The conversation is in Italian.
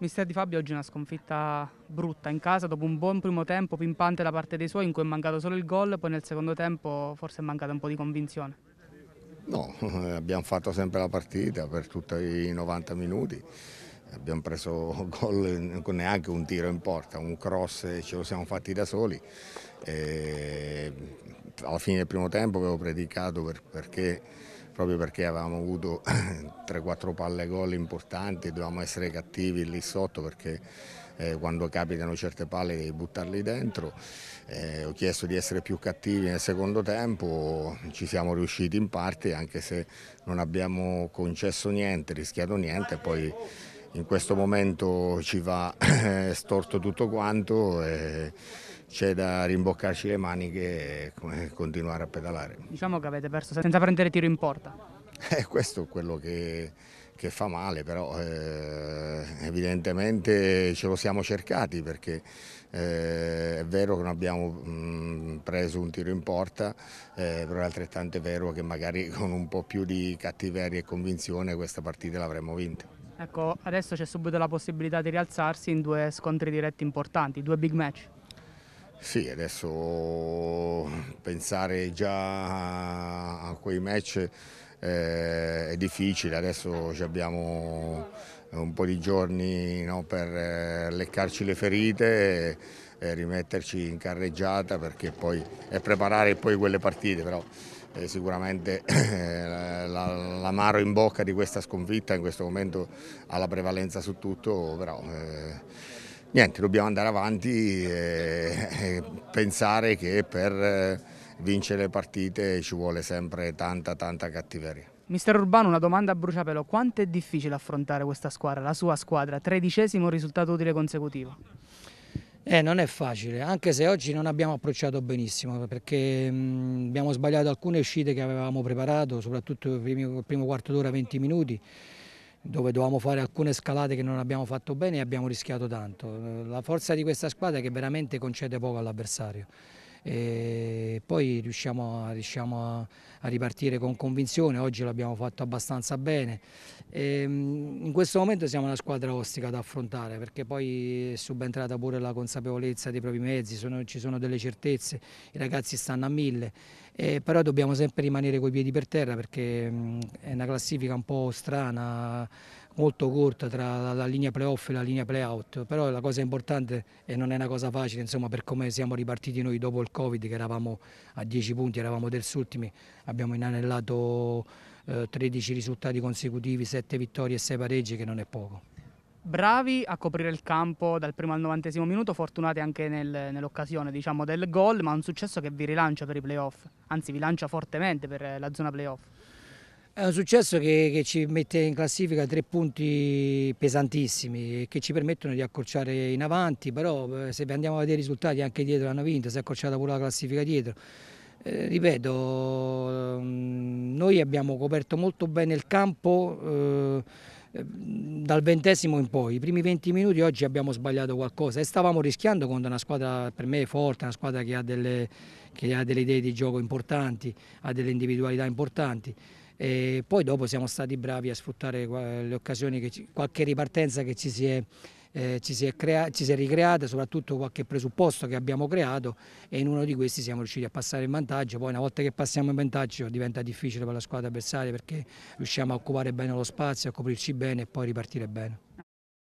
Mister Di Fabio oggi è una sconfitta brutta in casa dopo un buon primo tempo pimpante da parte dei suoi in cui è mancato solo il gol, poi nel secondo tempo forse è mancata un po' di convinzione. No, abbiamo fatto sempre la partita per tutti i 90 minuti, abbiamo preso gol con neanche un tiro in porta, un cross ce lo siamo fatti da soli. E alla fine del primo tempo avevo predicato per, perché proprio perché avevamo avuto 3-4 palle gol importanti, dovevamo essere cattivi lì sotto perché eh, quando capitano certe palle devi buttarli dentro. Eh, ho chiesto di essere più cattivi nel secondo tempo, ci siamo riusciti in parte anche se non abbiamo concesso niente, rischiato niente poi in questo momento ci va eh, storto tutto quanto e c'è da rimboccarci le maniche e continuare a pedalare. Diciamo che avete perso senza prendere tiro in porta. Eh, questo è quello che, che fa male, però eh, evidentemente ce lo siamo cercati perché eh, è vero che non abbiamo mh, mm, preso un tiro in porta, eh, però è altrettanto vero che magari con un po' più di cattiveria e convinzione questa partita l'avremmo vinta. Ecco, adesso c'è subito la possibilità di rialzarsi in due scontri diretti importanti, due big match. Sì, adesso pensare già a quei match eh, è difficile, adesso abbiamo un po' di giorni no, per eh, leccarci le ferite e, e rimetterci in carreggiata perché poi è preparare poi quelle partite, però eh, sicuramente eh, l'amaro in bocca di questa sconfitta in questo momento ha la prevalenza su tutto, però eh, niente, dobbiamo andare avanti e, e pensare che per eh, vincere le partite ci vuole sempre tanta tanta cattiveria. Mister Urbano, una domanda a bruciapelo. Quanto è difficile affrontare questa squadra, la sua squadra? Tredicesimo risultato utile consecutivo. Eh, non è facile, anche se oggi non abbiamo approcciato benissimo perché mh, mm, abbiamo sbagliato alcune uscite che avevamo preparato, soprattutto il primo, il primo quarto d'ora 20 minuti dove dovevamo fare alcune scalate che non abbiamo fatto bene e abbiamo rischiato tanto. La forza di questa squadra è che veramente concede poco all'avversario e poi riusciamo, a, riusciamo a, a ripartire con convinzione, oggi l'abbiamo fatto abbastanza bene. E, ehm, in questo momento siamo una squadra ostica da affrontare perché poi è subentrata pure la consapevolezza dei propri mezzi, sono, ci sono delle certezze, i ragazzi stanno a mille, e, però dobbiamo sempre rimanere coi piedi per terra perché mm, è una classifica un po' strana molto corta tra la linea playoff e la linea playout, però la cosa importante e non è una cosa facile insomma, per come siamo ripartiti noi dopo il Covid che eravamo a 10 punti, eravamo ultimi, abbiamo inanellato eh, 13 risultati consecutivi, 7 vittorie e 6 pareggi che non è poco bravi a coprire il campo dal primo al novantesimo minuto, fortunati anche nel, nell'occasione diciamo, del gol, ma un successo che vi rilancia per i playoff, anzi vi lancia fortemente per la zona playoff. È un successo che, che, ci mette in classifica tre punti pesantissimi che ci permettono di accorciare in avanti, però eh, se andiamo a vedere i risultati anche dietro hanno vinto, si è accorciata pure la classifica dietro. Eh, ripeto, mm, noi abbiamo coperto molto bene il campo eh, dal ventesimo in poi, i primi 20 minuti oggi abbiamo sbagliato qualcosa e stavamo rischiando contro una squadra per me forte, una squadra che ha delle, che ha delle idee di gioco importanti, ha delle individualità importanti. E poi dopo siamo stati bravi a sfruttare le occasioni, che ci, qualche ripartenza che ci si è... Eh, ci, si è crea- ci si è ricreata, soprattutto qualche presupposto che abbiamo creato e in uno di questi siamo riusciti a passare in vantaggio, poi una volta che passiamo in vantaggio diventa difficile per la squadra avversaria perché riusciamo a occupare bene lo spazio, a coprirci bene e poi ripartire bene.